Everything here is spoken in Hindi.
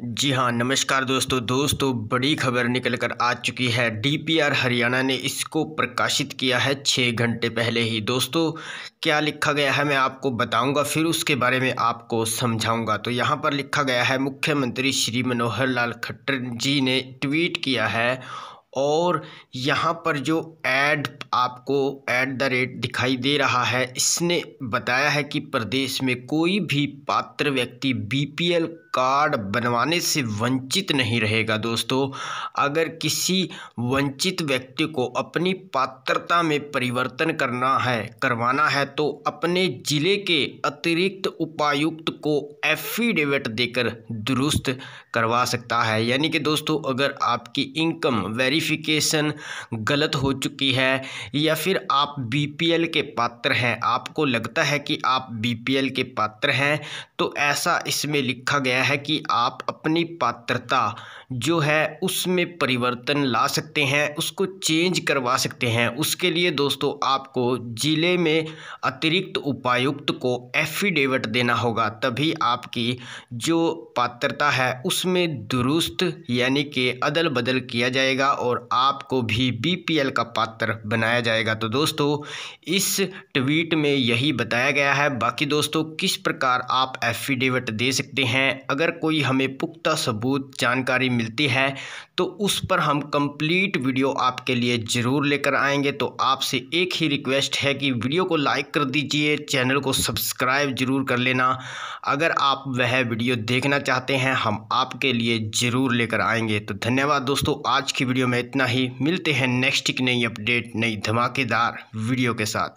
जी हाँ नमस्कार दोस्तों दोस्तों बड़ी खबर निकल कर आ चुकी है डीपीआर हरियाणा ने इसको प्रकाशित किया है छः घंटे पहले ही दोस्तों क्या लिखा गया है मैं आपको बताऊंगा फिर उसके बारे में आपको समझाऊंगा तो यहाँ पर लिखा गया है मुख्यमंत्री श्री मनोहर लाल खट्टर जी ने ट्वीट किया है और यहाँ पर जो ऐड आपको ऐट द रेट दिखाई दे रहा है इसने बताया है कि प्रदेश में कोई भी पात्र व्यक्ति बीपीएल कार्ड बनवाने से वंचित नहीं रहेगा दोस्तों अगर किसी वंचित व्यक्ति को अपनी पात्रता में परिवर्तन करना है करवाना है तो अपने ज़िले के अतिरिक्त उपायुक्त को एफिडेविट देकर दुरुस्त करवा सकता है यानी कि दोस्तों अगर आपकी इनकम वेरिफिकेशन गलत हो चुकी है है या फिर आप बी के पात्र हैं आपको लगता है कि आप बी के पात्र हैं तो ऐसा इसमें लिखा गया है कि आप अपनी पात्रता जो है उसमें परिवर्तन ला सकते हैं उसको चेंज करवा सकते हैं उसके लिए दोस्तों आपको ज़िले में अतिरिक्त उपायुक्त को एफिडेविट देना होगा तभी आपकी जो पात्रता है उसमें दुरुस्त यानी कि अदल बदल किया जाएगा और आपको भी बीपीएल का पात्र तरफ बनाया जाएगा तो दोस्तों इस ट्वीट में यही बताया गया है बाकी दोस्तों किस प्रकार आप एफिडेविट दे सकते हैं अगर कोई हमें पुख्ता सबूत जानकारी मिलती है तो उस पर हम कंप्लीट वीडियो आपके लिए ज़रूर लेकर आएंगे तो आपसे एक ही रिक्वेस्ट है कि वीडियो को लाइक कर दीजिए चैनल को सब्सक्राइब ज़रूर कर लेना अगर आप वह वीडियो देखना चाहते हैं हम आपके लिए ज़रूर लेकर आएंगे तो धन्यवाद दोस्तों आज की वीडियो में इतना ही मिलते हैं नेक्स्ट एक नई अपडेट अपडेट नई धमाकेदार वीडियो के साथ